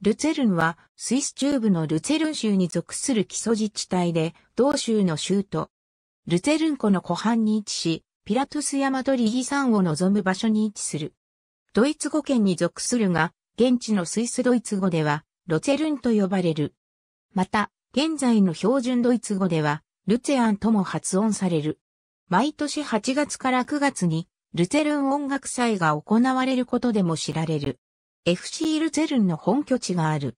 ルツェルンはスイス中部のルツェルン州に属する基礎自治体で、同州の州都。ルツェルン湖の湖畔に位置し、ピラトゥス山とリギ山を望む場所に位置する。ドイツ語圏に属するが、現地のスイスドイツ語では、ロツェルンと呼ばれる。また、現在の標準ドイツ語では、ルツェアンとも発音される。毎年8月から9月に、ルツェルン音楽祭が行われることでも知られる。FC ルツェルンの本拠地がある。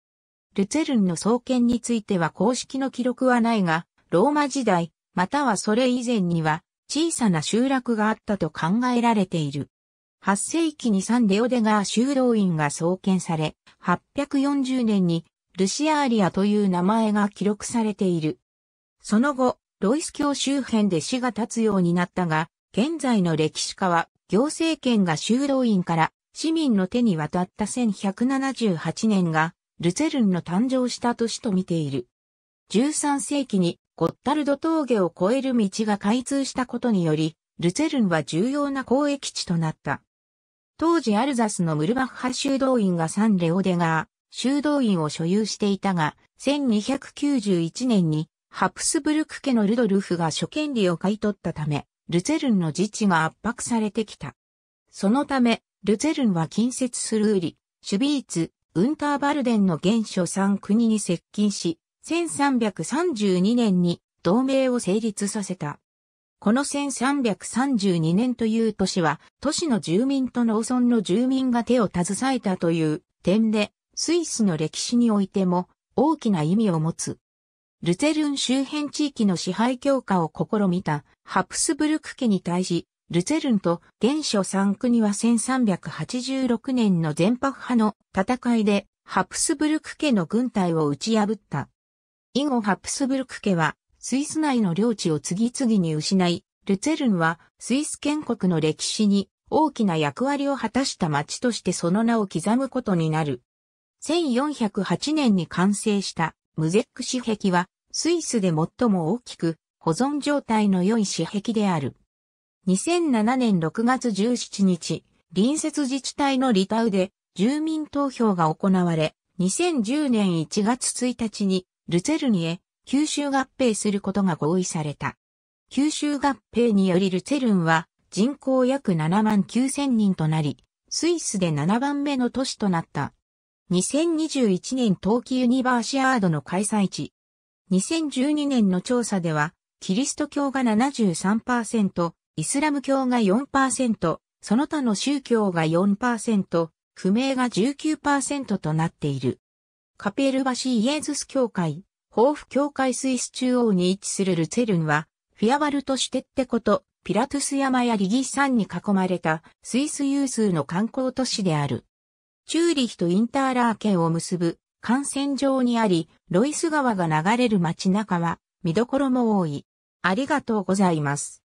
ルツェルンの創建については公式の記録はないが、ローマ時代、またはそれ以前には小さな集落があったと考えられている。8世紀にサンデオデガー修道院が創建され、840年にルシアーリアという名前が記録されている。その後、ロイス教周辺で死が立つようになったが、現在の歴史家は行政権が修道院から市民の手に渡った1178年が、ルツェルンの誕生した年と見ている。13世紀にゴッタルド峠を越える道が開通したことにより、ルツェルンは重要な交易地となった。当時アルザスのムルバッハ修道院がサンレオデガー、修道院を所有していたが、1291年にハプスブルク家のルドルフが諸権利を買い取ったため、ルツェルンの自治が圧迫されてきた。そのため、ルゼルンは近接するウリ、シュビーツ、ウンターバルデンの原初3国に接近し、1332年に同盟を成立させた。この1332年という年は、都市の住民と農村の住民が手を携えたという点で、スイスの歴史においても大きな意味を持つ。ルゼルン周辺地域の支配強化を試みたハプスブルク家に対し、ルツェルンと現所3国は1386年の全白派の戦いでハプスブルク家の軍隊を打ち破った。以後ハプスブルク家はスイス内の領地を次々に失い、ルツェルンはスイス建国の歴史に大きな役割を果たした町としてその名を刻むことになる。1408年に完成したムゼック市壁はスイスで最も大きく保存状態の良い市壁である。2007年6月17日、隣接自治体のリタウで住民投票が行われ、2010年1月1日にルツェルニへ九州合併することが合意された。九州合併によりルツェルンは人口約7万9000人となり、スイスで7番目の都市となった。2021年冬季ユニバーシアードの開催地。2012年の調査では、キリスト教が73%、イスラム教が4%、その他の宗教が4%、不明が19%となっている。カペルバシイエズス教会、豊富教会スイス中央に位置するルツェルンは、フィアワルトシテッテこと、ピラトゥス山やリギ山に囲まれたスイス有数の観光都市である。チューリヒとインターラー県を結ぶ幹線上にあり、ロイス川が流れる街中は見どころも多い。ありがとうございます。